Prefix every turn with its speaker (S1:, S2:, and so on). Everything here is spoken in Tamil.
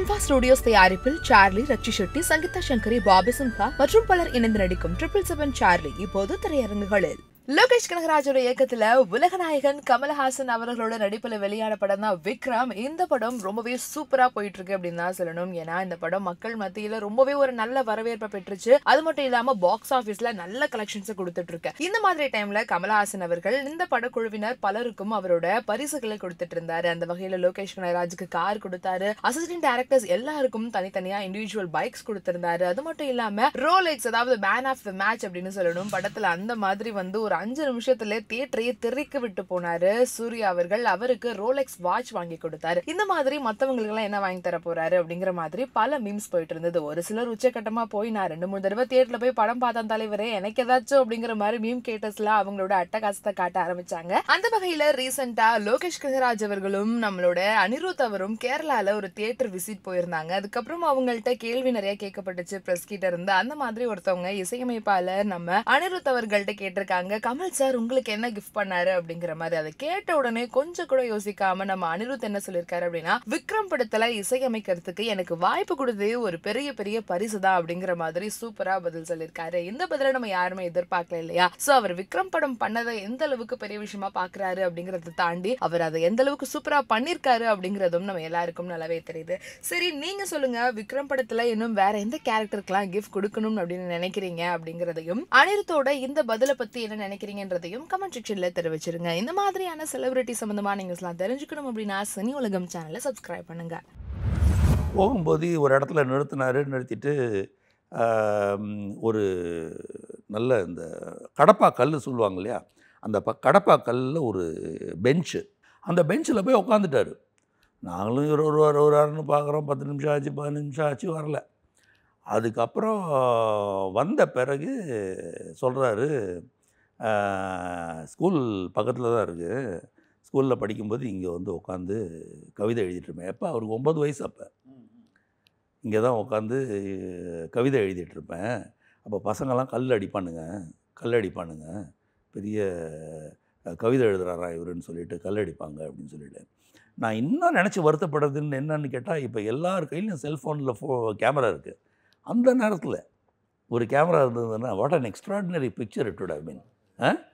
S1: கான்வா ஸ்டுடியோஸ் தயாரிப்பில் சார்லி ரச்சி ஷெட்டி சங்கீதா சங்கரி பாபி சிம்ஹா மற்றும் பலர் இணைந்து நடிக்கும் ட்ரிபிள் செவன் சார்லி இப்போது திரையரங்குகளில் லோகேஷ் கனகராஜோட இயக்கத்துல உலகநாயகன் கமல்ஹாசன் அவர்களோட நடிப்புல வெளியான படம் தான் விக்ரம் இந்த படம் ரொம்பவே சூப்பரா போயிட்டு இருக்கு அப்படின்னு தான் சொல்லணும் ஏன்னா இந்த படம் மக்கள் மத்தியில ரொம்பவே ஒரு நல்ல வரவேற்பை பெற்றுச்சு அது மட்டும் இல்லாம பாக்ஸ் ஆபீஸ்ல நல்ல கலெக்ஷன்ஸ் கொடுத்துட்டு இருக்கு இந்த மாதிரி டைம்ல கமல்ஹாசன் அவர்கள் இந்த படக்குழுவினர் பலருக்கும் அவரோட பரிசுகளை கொடுத்துட்டு இருந்தாரு அந்த வகையில லோகேஷ் கனகராஜுக்கு கார் கொடுத்தாரு அசிஸ்டன்ட் டேரக்டர்ஸ் எல்லாருக்கும் தனித்தனியா இண்டிவிஜுவல் பைக்ஸ் கொடுத்திருந்தாரு அது மட்டும் இல்லாம ரோலெக்ஸ் அதாவது மேன் ஆஃப் த மேட்ச் அப்படின்னு சொல்லணும் படத்துல அந்த மாதிரி வந்து ஒரு அஞ்சு நிமிஷத்துல தியேட்டரையே திரைக்க விட்டு போனாரு சூர்யா அவர்கள் அவருக்கு ரோலெக்ஸ் வாட்ச் வாங்கி கொடுத்தாரு இந்த மாதிரி மத்தவங்களுக்கு எல்லாம் என்ன வாங்கி தர போறாரு அப்படிங்கிற மாதிரி பல மீம்ஸ் போயிட்டு இருந்தது ஒரு சிலர் உச்சக்கட்டமா போய் நான் ரெண்டு மூணு தடவை தியேட்டர்ல போய் படம் பார்த்தா தலைவரே எனக்கு ஏதாச்சும் அப்படிங்கிற மாதிரி மீம் கேட்டஸ்ல அவங்களோட அட்டகாசத்தை காட்ட ஆரம்பிச்சாங்க அந்த வகையில ரீசெண்டா லோகேஷ் கனகராஜ் அவர்களும் நம்மளோட அனிருத் அவரும் கேரளால ஒரு தியேட்டர் விசிட் போயிருந்தாங்க அதுக்கப்புறம் அவங்கள்ட்ட கேள்வி நிறைய கேட்கப்பட்டுச்சு பிரஸ் கிட்ட இருந்து அந்த மாதிரி ஒருத்தவங்க இசையமைப்பாளர் நம்ம அனிருத் அவர்கள்ட்ட கேட்டிருக்காங்க கமல் சார் உங்களுக்கு என்ன கிஃப்ட் பண்ணாரு அப்படிங்கிற மாதிரி அதை கேட்ட உடனே கொஞ்சம் கூட யோசிக்காம நம்ம அனிருத் என்ன சொல்லியிருக்காரு அப்படின்னா விக்ரம் படத்துல இசையமைக்கிறதுக்கு எனக்கு வாய்ப்பு கொடுத்ததே ஒரு பெரிய பெரிய பரிசு தான் அப்படிங்கிற மாதிரி சூப்பரா பதில் சொல்லியிருக்காரு இந்த பதில நம்ம யாருமே எதிர்பார்க்கல இல்லையா சோ அவர் விக்ரம் படம் பண்ணதை எந்த அளவுக்கு பெரிய விஷயமா பாக்குறாரு அப்படிங்கறத தாண்டி அவர் அதை எந்த அளவுக்கு சூப்பரா பண்ணிருக்காரு அப்படிங்கறதும் நம்ம எல்லாருக்கும் நல்லாவே தெரியுது சரி நீங்க சொல்லுங்க விக்ரம் படத்துல இன்னும் வேற எந்த கேரக்டருக்குலாம் கிஃப்ட் கொடுக்கணும் அப்படின்னு நினைக்கிறீங்க அப்படிங்கறதையும் அனிருத்தோட இந்த பதிலை பத்தி என்ன நினைக்கிறீங்கன்றதையும் கமெண்ட் செக்ஷனில் தெரிவிச்சிருங்க இந்த மாதிரியான செலிபிரிட்டி சம்மந்தமாக நியூஸ்லாம் தெரிஞ்சுக்கணும் அப்படின்னா சனி உலகம் சேனலை சப்ஸ்கிரைப் பண்ணுங்கள்
S2: போகும்போது ஒரு இடத்துல நிறுத்தினார் நிறுத்திட்டு ஒரு நல்ல இந்த கடப்பா கல் சொல்லுவாங்க இல்லையா அந்த ப கடப்பா கல்லில் ஒரு பெஞ்சு அந்த பெஞ்சில் போய் உட்காந்துட்டார் நாங்களும் ஒரு ஒரு வாரம் ஒரு வாரம்னு பார்க்குறோம் பத்து நிமிஷம் ஆச்சு பதினஞ்சு நிமிஷம் ஆச்சு வரல அதுக்கப்புறம் வந்த பிறகு சொல்கிறாரு ஸ்கூல் பக்கத்தில் தான் இருக்குது ஸ்கூலில் படிக்கும்போது இங்கே வந்து உட்காந்து கவிதை எழுதிட்டுருப்பேன் எப்போ அவருக்கு ஒம்பது வயசு அப்போ இங்கே தான் உட்காந்து கவிதை எழுதிட்டுருப்பேன் அப்போ பசங்கள்லாம் கல் அடிப்பானுங்க கல் அடிப்பானுங்க பெரிய கவிதை எழுதுகிறாரா இவருன்னு சொல்லிட்டு கல் அடிப்பாங்க அப்படின்னு சொல்லிட்டு நான் இன்னும் நினச்சி வருத்தப்படுறதுன்னு என்னன்னு கேட்டால் இப்போ எல்லார் கையிலையும் செல்ஃபோனில் ஃபோ கேமரா இருக்குது அந்த நேரத்தில் ஒரு கேமரா இருந்ததுன்னா what an extraordinary picture it I mean Huh?